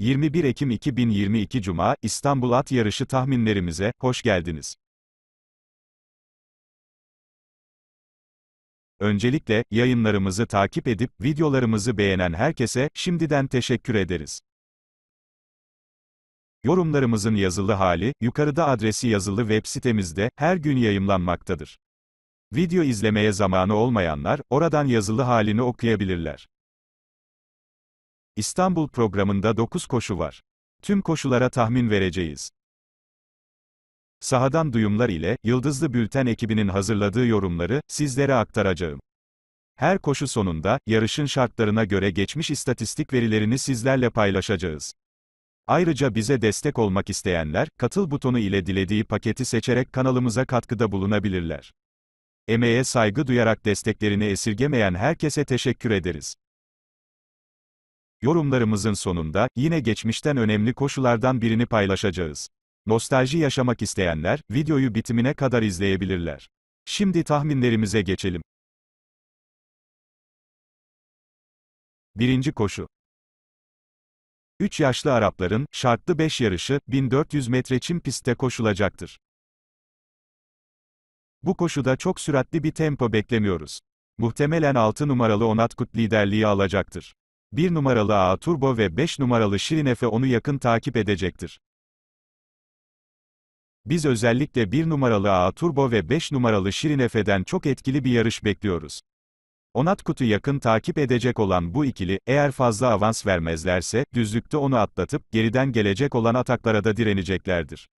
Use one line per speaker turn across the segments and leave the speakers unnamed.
21 Ekim 2022 Cuma, İstanbul At Yarışı tahminlerimize, hoş geldiniz.
Öncelikle, yayınlarımızı takip edip, videolarımızı beğenen herkese, şimdiden teşekkür ederiz. Yorumlarımızın yazılı hali, yukarıda adresi yazılı web sitemizde, her gün yayımlanmaktadır. Video izlemeye zamanı olmayanlar, oradan yazılı halini okuyabilirler. İstanbul programında 9 koşu var. Tüm koşulara tahmin vereceğiz. Sahadan duyumlar ile Yıldızlı Bülten ekibinin hazırladığı yorumları sizlere aktaracağım. Her koşu sonunda yarışın şartlarına göre geçmiş istatistik verilerini sizlerle paylaşacağız. Ayrıca bize destek olmak isteyenler katıl butonu ile dilediği paketi seçerek kanalımıza katkıda bulunabilirler. Emeğe saygı duyarak desteklerini esirgemeyen herkese teşekkür ederiz. Yorumlarımızın sonunda, yine geçmişten önemli koşulardan birini paylaşacağız. Nostalji yaşamak
isteyenler, videoyu bitimine kadar izleyebilirler. Şimdi tahminlerimize geçelim. Birinci koşu. 3 yaşlı Arapların, şartlı 5 yarışı, 1400 metre çim pistte koşulacaktır.
Bu koşuda çok süratli bir tempo beklemiyoruz. Muhtemelen 6 numaralı Onat Kut liderliği alacaktır. 1 numaralı A Turbo ve 5 numaralı Şirinefe onu yakın takip edecektir. Biz özellikle 1 numaralı A Turbo ve 5 numaralı Şirinefe'den çok etkili bir yarış bekliyoruz. Onat kutu yakın takip edecek olan bu ikili, eğer fazla avans vermezlerse, düzlükte onu atlatıp, geriden gelecek olan ataklara da direneceklerdir.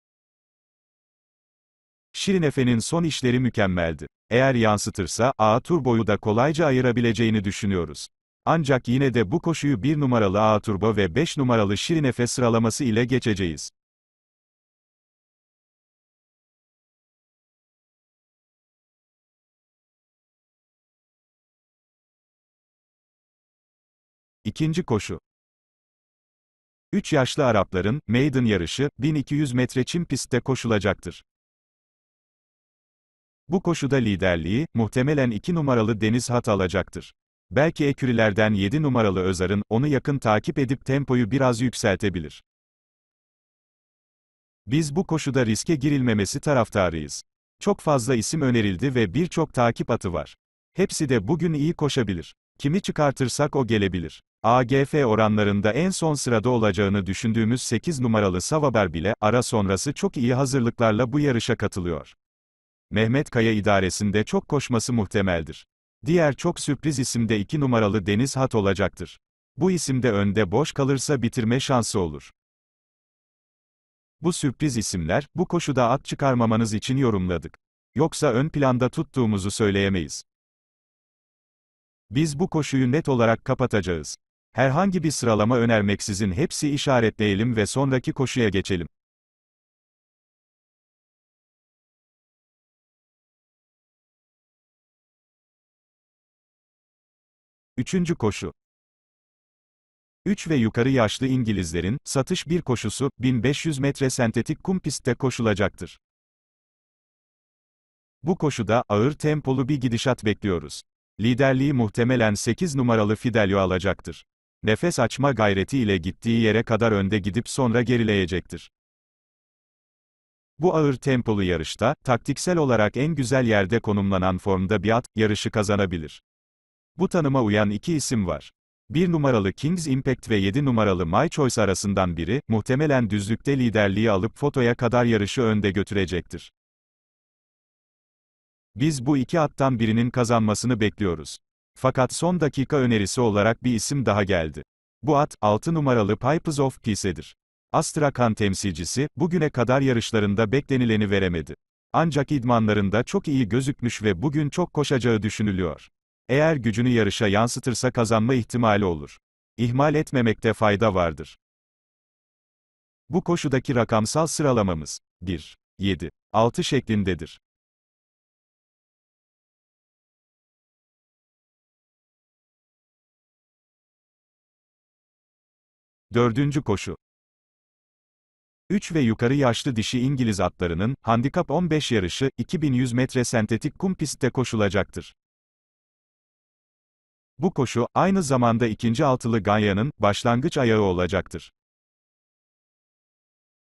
Şirinefe'nin son işleri mükemmeldi. Eğer yansıtırsa, A turboyu da kolayca ayırabileceğini düşünüyoruz. Ancak yine de bu koşuyu 1 numaralı Aturba
ve 5 numaralı Şirinefe sıralaması ile geçeceğiz. İkinci koşu. 3 yaşlı Arapların, Maiden yarışı, 1200 metre çim pistte koşulacaktır.
Bu koşuda liderliği, muhtemelen 2 numaralı Deniz Hat alacaktır. Belki ekürilerden 7 numaralı Özar'ın, onu yakın takip edip tempoyu biraz yükseltebilir. Biz bu koşuda riske girilmemesi taraftarıyız. Çok fazla isim önerildi ve birçok takip atı var. Hepsi de bugün iyi koşabilir. Kimi çıkartırsak o gelebilir. AGF oranlarında en son sırada olacağını düşündüğümüz 8 numaralı Savaber bile, ara sonrası çok iyi hazırlıklarla bu yarışa katılıyor. Mehmet Kaya idaresinde çok koşması muhtemeldir. Diğer çok sürpriz isim de 2 numaralı Deniz Hat olacaktır. Bu isimde önde boş kalırsa bitirme şansı olur. Bu sürpriz isimler, bu koşuda at çıkarmamanız için yorumladık. Yoksa ön planda tuttuğumuzu söyleyemeyiz. Biz bu koşuyu net olarak kapatacağız. Herhangi bir sıralama önermeksizin
hepsi işaretleyelim ve sonraki koşuya geçelim. Üçüncü koşu. 3 ve yukarı
yaşlı İngilizlerin, satış bir koşusu, 1500 metre sentetik kum pistte koşulacaktır. Bu koşuda, ağır tempolu bir gidişat bekliyoruz. Liderliği muhtemelen 8 numaralı Fidelio alacaktır. Nefes açma gayreti ile gittiği yere kadar önde gidip sonra gerileyecektir. Bu ağır tempolu yarışta, taktiksel olarak en güzel yerde konumlanan formda bir at, yarışı kazanabilir. Bu tanıma uyan iki isim var. 1 numaralı Kings Impact ve 7 numaralı My Choice arasından biri, muhtemelen düzlükte liderliği alıp fotoya kadar yarışı önde götürecektir. Biz bu iki attan birinin kazanmasını bekliyoruz. Fakat son dakika önerisi olarak bir isim daha geldi. Bu at, 6 numaralı Pipes of Peace'dir. Astrakhan temsilcisi, bugüne kadar yarışlarında beklenileni veremedi. Ancak idmanlarında çok iyi gözükmüş ve bugün çok koşacağı düşünülüyor. Eğer gücünü yarışa yansıtırsa kazanma ihtimali olur. İhmal etmemekte fayda
vardır. Bu koşudaki rakamsal sıralamamız 1, 7, 6 şeklindedir. Dördüncü koşu. 3 ve yukarı yaşlı dişi İngiliz atlarının,
handikap 15 yarışı, 2100 metre sentetik kum pistte koşulacaktır. Bu koşu, aynı zamanda ikinci altılı Ganya'nın, başlangıç ayağı olacaktır.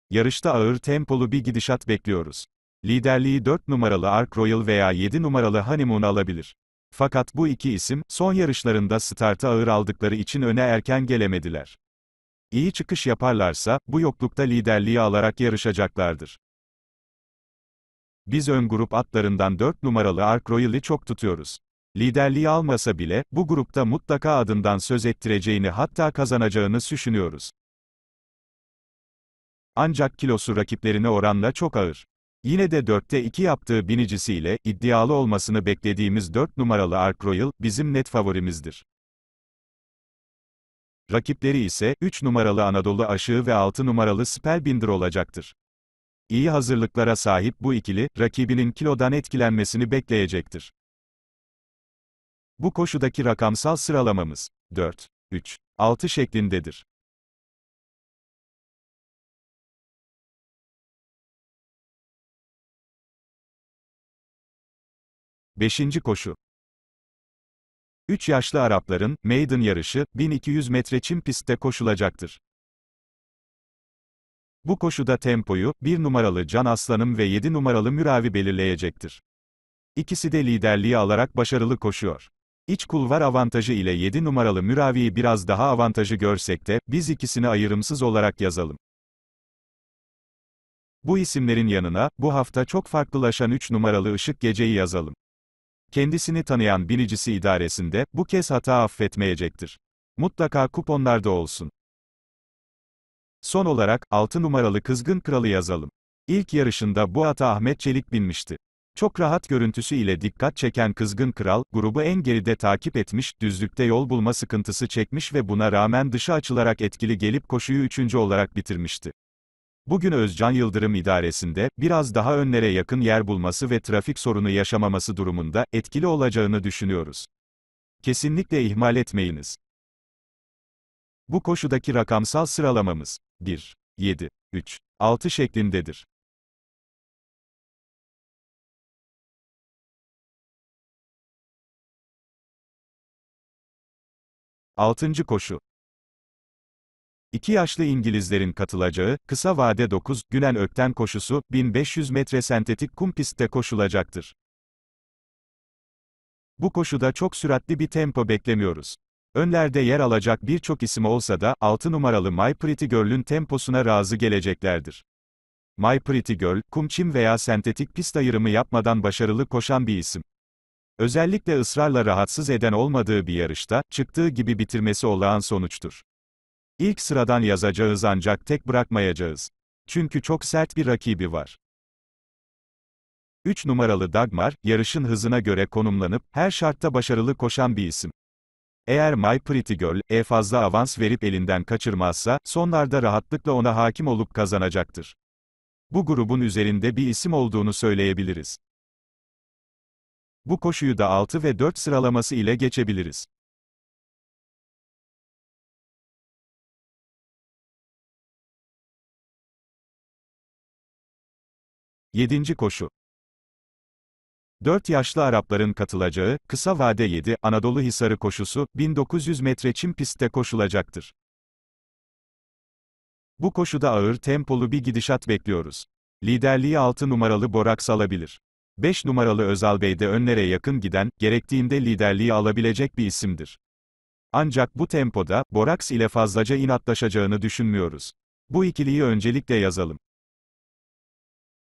Yarışta ağır tempolu bir gidişat bekliyoruz. Liderliği 4 numaralı Ark Royal veya 7 numaralı Honeymoon alabilir. Fakat bu iki isim, son yarışlarında starta ağır aldıkları için öne erken gelemediler. İyi çıkış yaparlarsa, bu yoklukta liderliği alarak yarışacaklardır. Biz ön grup atlarından 4 numaralı Ark Royal'i çok tutuyoruz. Liderliği almasa bile, bu grupta mutlaka adından söz ettireceğini hatta kazanacağını düşünüyoruz. Ancak kilosu rakiplerine oranla çok ağır. Yine de 4'te 2 yaptığı binicisiyle, iddialı olmasını beklediğimiz 4 numaralı Ark Royal, bizim net favorimizdir. Rakipleri ise, 3 numaralı Anadolu Aşığı ve 6 numaralı Spellbinder olacaktır. İyi hazırlıklara sahip bu ikili, rakibinin kilodan etkilenmesini bekleyecektir.
Bu koşudaki rakamsal sıralamamız 4, 3, 6 şeklindedir. Beşinci koşu. Üç yaşlı Arapların, Maiden yarışı, 1200 metre çim pistte koşulacaktır.
Bu koşuda tempoyu, 1 numaralı Can Aslanım ve 7 numaralı Müravi belirleyecektir. İkisi de liderliği alarak başarılı koşuyor. İç kulvar avantajı ile 7 numaralı müraviyi biraz daha avantajı görsek de, biz ikisini ayrımsız olarak yazalım. Bu isimlerin yanına, bu hafta çok farklılaşan 3 numaralı ışık Gece'yi yazalım. Kendisini tanıyan binicisi idaresinde, bu kez hata affetmeyecektir. Mutlaka kuponlarda olsun. Son olarak, 6 numaralı Kızgın Kralı yazalım. İlk yarışında bu ata Ahmet Çelik binmişti. Çok rahat görüntüsü ile dikkat çeken Kızgın Kral, grubu en geride takip etmiş, düzlükte yol bulma sıkıntısı çekmiş ve buna rağmen dışı açılarak etkili gelip koşuyu üçüncü olarak bitirmişti. Bugün Özcan Yıldırım idaresinde, biraz daha önlere yakın yer bulması ve trafik sorunu yaşamaması durumunda, etkili olacağını düşünüyoruz. Kesinlikle ihmal etmeyiniz. Bu koşudaki rakamsal
sıralamamız, 1, 7, 3, 6 şeklindedir. Altıncı koşu.
İki yaşlı İngilizlerin katılacağı, kısa vade 9, günen Ökten koşusu, 1500 metre sentetik kum pistte koşulacaktır. Bu koşuda çok süratli bir tempo beklemiyoruz. Önlerde yer alacak birçok isim olsa da, 6 numaralı My Pretty Girl'ün temposuna razı geleceklerdir. My Pretty Girl, kum çim veya sentetik pist ayırımı yapmadan başarılı koşan bir isim. Özellikle ısrarla rahatsız eden olmadığı bir yarışta, çıktığı gibi bitirmesi olağan sonuçtur. İlk sıradan yazacağız ancak tek bırakmayacağız. Çünkü çok sert bir rakibi var. 3 numaralı Dagmar, yarışın hızına göre konumlanıp, her şartta başarılı koşan bir isim. Eğer My Pretty Girl, e fazla avans verip elinden kaçırmazsa, sonlarda rahatlıkla ona hakim olup kazanacaktır. Bu grubun üzerinde bir isim
olduğunu söyleyebiliriz. Bu koşuyu da 6 ve 4 sıralaması ile geçebiliriz. Yedinci koşu 4 yaşlı Arapların katılacağı, kısa vade 7,
Anadolu Hisarı koşusu, 1900 metre çim pistte koşulacaktır. Bu koşuda ağır tempolu bir gidişat bekliyoruz. Liderliği 6 numaralı Borak salabilir. 5 numaralı Özal Bey de önlere yakın giden, gerektiğinde liderliği alabilecek bir isimdir. Ancak bu tempoda, Boraks ile fazlaca inatlaşacağını düşünmüyoruz. Bu ikiliyi öncelikle yazalım.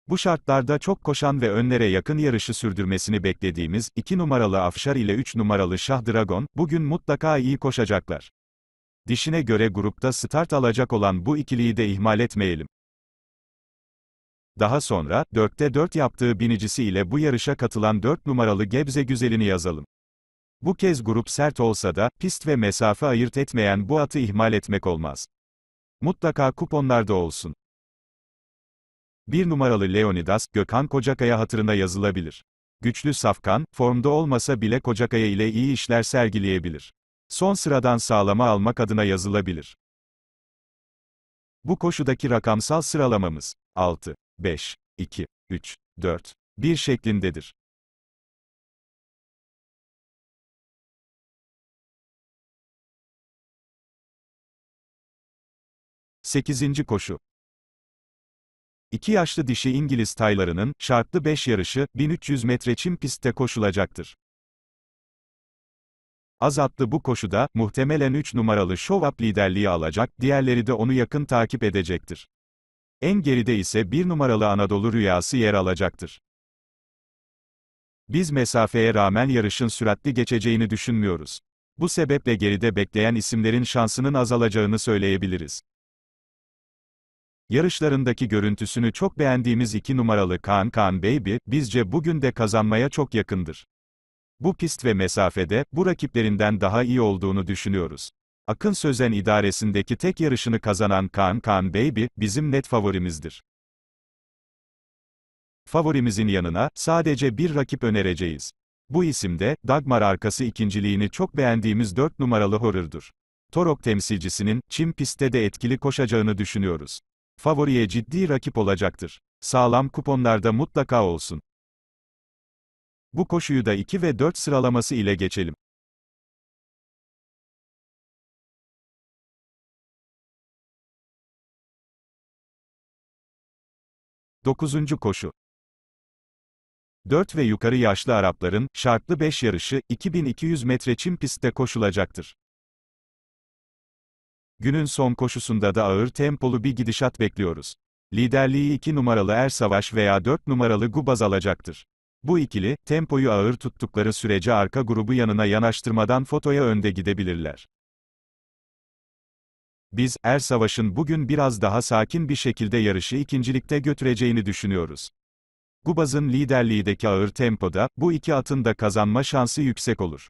Bu şartlarda çok koşan ve önlere yakın yarışı sürdürmesini beklediğimiz 2 numaralı Afşar ile 3 numaralı Şah Dragon, bugün mutlaka iyi koşacaklar. Dişine göre grupta start alacak olan bu ikiliyi de ihmal etmeyelim. Daha sonra, 4'te 4 yaptığı binicisi ile bu yarışa katılan 4 numaralı Gebze güzelini yazalım. Bu kez grup sert olsa da, pist ve mesafe ayırt etmeyen bu atı ihmal etmek olmaz. Mutlaka kuponlarda olsun. 1 numaralı Leonidas, Gökhan Kocakaya hatırına yazılabilir. Güçlü Safkan, formda olmasa bile Kocakaya ile iyi işler sergileyebilir. Son sıradan sağlama almak adına yazılabilir.
Bu koşudaki rakamsal sıralamamız 6. 5, 2, 3, 4, 1 şeklindedir. Sekizinci koşu İki yaşlı dişi İngiliz taylarının,
şartlı 5 yarışı, 1300 metre çim pistte koşulacaktır. Az atlı bu koşuda, muhtemelen 3 numaralı Show Up liderliği alacak, diğerleri de onu yakın takip edecektir. En geride ise bir numaralı Anadolu rüyası yer alacaktır. Biz mesafeye rağmen yarışın süratli geçeceğini düşünmüyoruz. Bu sebeple geride bekleyen isimlerin şansının azalacağını söyleyebiliriz. Yarışlarındaki görüntüsünü çok beğendiğimiz iki numaralı Kaan Kaan Baby, bizce bugün de kazanmaya çok yakındır. Bu pist ve mesafede, bu rakiplerinden daha iyi olduğunu düşünüyoruz. Akın Sözen idaresindeki tek yarışını kazanan Kaan Kaan Baby, bizim net favorimizdir. Favorimizin yanına, sadece bir rakip önereceğiz. Bu isimde, Dagmar arkası ikinciliğini çok beğendiğimiz 4 numaralı Horur'dur. Torok temsilcisinin, çim pistte de etkili koşacağını düşünüyoruz. Favoriye ciddi rakip olacaktır. Sağlam kuponlarda
mutlaka olsun. Bu koşuyu da 2 ve 4 sıralaması ile geçelim. 9. koşu 4 ve yukarı yaşlı Arapların, şartlı 5 yarışı, 2200
metre çim pistte koşulacaktır. Günün son koşusunda da ağır tempolu bir gidişat bekliyoruz. Liderliği 2 numaralı Er Savaş veya 4 numaralı Gubaz alacaktır. Bu ikili, tempoyu ağır tuttukları sürece arka grubu yanına yanaştırmadan fotoya önde gidebilirler. Biz, Er Savaş'ın bugün biraz daha sakin bir şekilde yarışı ikincilikte götüreceğini düşünüyoruz. Gubaz'ın liderliğideki ağır tempoda, bu iki atın da kazanma şansı yüksek olur.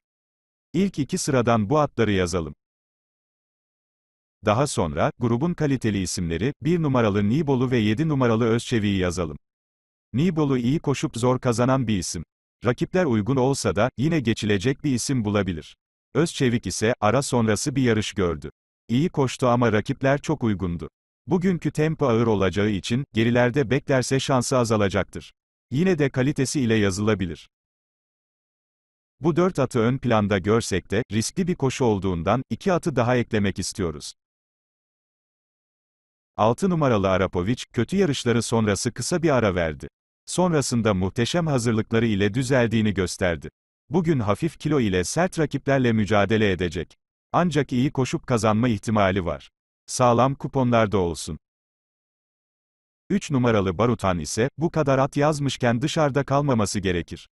İlk iki sıradan bu atları yazalım. Daha sonra, grubun kaliteli isimleri, 1 numaralı Nibolu ve 7 numaralı Özçevi'yi yazalım. Nibolu iyi koşup zor kazanan bir isim. Rakipler uygun olsa da, yine geçilecek bir isim bulabilir. Özçevik ise, ara sonrası bir yarış gördü iyi koştu ama rakipler çok uygundu. Bugünkü tempo ağır olacağı için, gerilerde beklerse şansı azalacaktır. Yine de kalitesi ile yazılabilir. Bu dört atı ön planda görsek de, riskli bir koşu olduğundan, iki atı daha eklemek istiyoruz. 6 numaralı Arapovic, kötü yarışları sonrası kısa bir ara verdi. Sonrasında muhteşem hazırlıkları ile düzeldiğini gösterdi. Bugün hafif kilo ile sert rakiplerle mücadele edecek. Ancak iyi koşup kazanma ihtimali var. Sağlam kuponlarda olsun. 3 numaralı Barutan ise, bu kadar at yazmışken dışarıda kalmaması gerekir.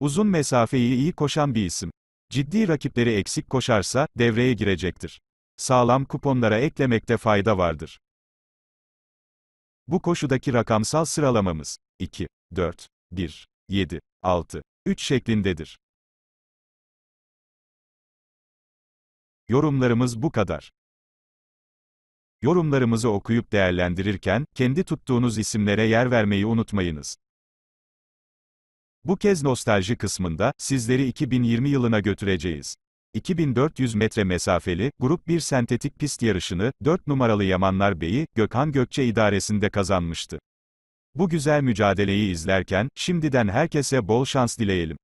Uzun mesafeyi iyi koşan bir isim. Ciddi rakipleri eksik koşarsa, devreye girecektir. Sağlam kuponlara eklemekte fayda vardır. Bu koşudaki rakamsal sıralamamız, 2,
4, 1, 7, 6, 3 şeklindedir. Yorumlarımız bu kadar.
Yorumlarımızı okuyup değerlendirirken, kendi tuttuğunuz isimlere yer vermeyi unutmayınız. Bu kez nostalji kısmında, sizleri 2020 yılına götüreceğiz. 2400 metre mesafeli, grup 1 sentetik pist yarışını, 4 numaralı Yamanlar Bey'i, Gökhan Gökçe idaresinde kazanmıştı. Bu güzel mücadeleyi
izlerken, şimdiden herkese bol şans dileyelim.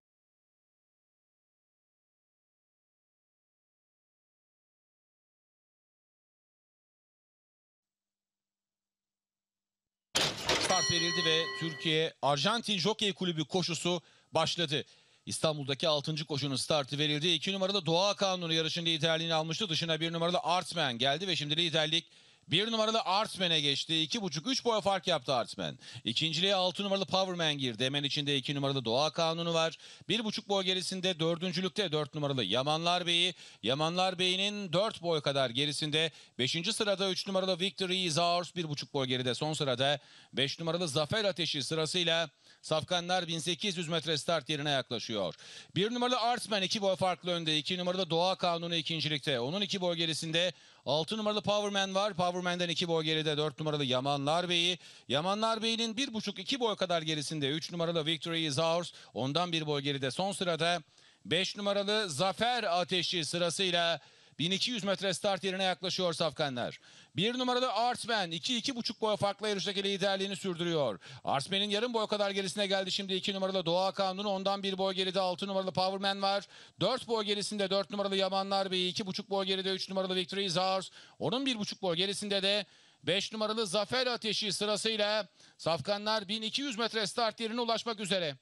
verildi ve Türkiye Arjantin Jockey Kulübü koşusu başladı. İstanbul'daki 6. koşunun startı verildi. 2 numarada Doğa Kanunu yarışın liderliğini almıştı. Dışına 1 numarada Artman geldi ve şimdi liderlik bir numaralı Artmen'e geçti. buçuk üç boy fark yaptı Artmen. İkinciliğe altı numaralı Powerman girdi. Hemen içinde iki numaralı Doğa Kanunu var. Bir buçuk boy gerisinde dördüncülükte dört numaralı Yamanlar Bey'i. Yamanlar Bey'inin dört boy kadar gerisinde beşinci sırada üç numaralı Victory Is Ours. buçuk boy geride son sırada beş numaralı Zafer Ateşi sırasıyla Safkanlar 1800 metre start yerine yaklaşıyor. Bir numaralı Artman iki boy farklı önde. İki numaralı Doğa Kanunu ikincilikte. Onun iki boy gerisinde altı numaralı Powerman var. Powerman'den iki boy geride dört numaralı Yamanlar Bey'i. Yamanlar Bey'in buçuk iki boy kadar gerisinde üç numaralı Victory is ours. Ondan bir boy geride son sırada beş numaralı Zafer Ateşi sırasıyla 1200 metre start yerine yaklaşıyor Safkanlar. Bir numaralı Artsman 2-2,5 boy farklı yarıştaki liderliğini sürdürüyor. Artsman'in yarım boy kadar gerisine geldi şimdi 2 numaralı Doğa Kanunu. Ondan bir boy geride 6 numaralı Powerman var. 4 boy gerisinde 4 numaralı Yamanlar Bey. 2,5 boy geride 3 numaralı Victory Zars. Onun 1,5 boy gerisinde de 5 numaralı Zafer Ateşi sırasıyla Safkanlar 1200 metre start yerine ulaşmak üzere.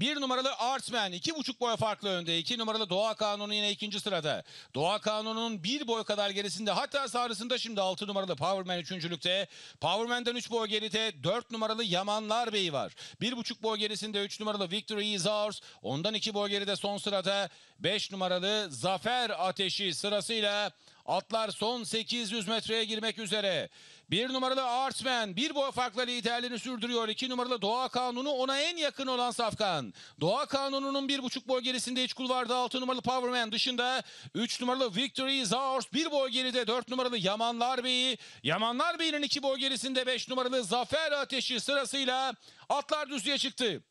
Bir numaralı Artman iki buçuk boy farklı önde. İki numaralı Doğa Kanunu yine ikinci sırada. Doğa Kanunu'nun bir boy kadar gerisinde hatta sağrısında şimdi altı numaralı Powerman üçüncülükte. Powerman'dan üç boy geride dört numaralı Yamanlar Bey var. Bir buçuk boy gerisinde üç numaralı Victory is ours. Ondan iki boy geride son sırada beş numaralı Zafer Ateşi sırasıyla Atlar son 800 metreye girmek üzere. Bir numaralı Artman bir boğa farkla liderliğini sürdürüyor. İki numaralı Doğa Kanunu ona en yakın olan Safkan. Doğa Kanunu'nun bir buçuk boy gerisinde iç kulvarda altı numaralı Powerman dışında. Üç numaralı Victory Zaors bir boy geride. Dört numaralı Yamanlar Bey'i. Yamanlar Bey'in iki boy gerisinde beş numaralı Zafer Ateşi sırasıyla atlar düzlüğe çıktı.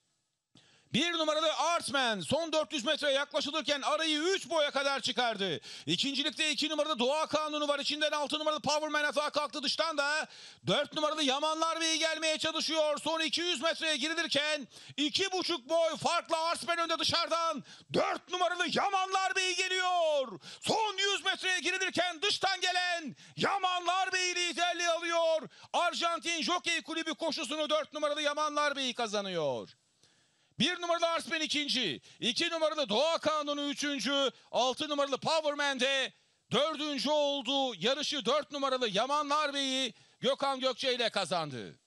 Bir numaralı Artman son 400 metre yaklaşılırken arayı 3 boya kadar çıkardı. İkincilikte 2 iki numaralı Doğa Kanunu var. İçinden 6 numaralı Powerman atağa kalktı dıştan da 4 numaralı Yamanlar Bey'i gelmeye çalışıyor. Son 200 metreye girilirken 2,5 boy farklı Artman önde dışarıdan 4 numaralı Yamanlar Bey geliyor. Son 100 metreye girilirken dıştan gelen Yamanlar Bey liderliği alıyor. Arjantin Jockey Kulübü koşusunu 4 numaralı Yamanlar Bey kazanıyor. Bir numaralı Arsmen ikinci. iki numaralı Doğa Kanunu üçüncü. Altı numaralı Powerman de dördüncü oldu. Yarışı dört numaralı Yaman Bey'i Gökhan Gökçe ile kazandı.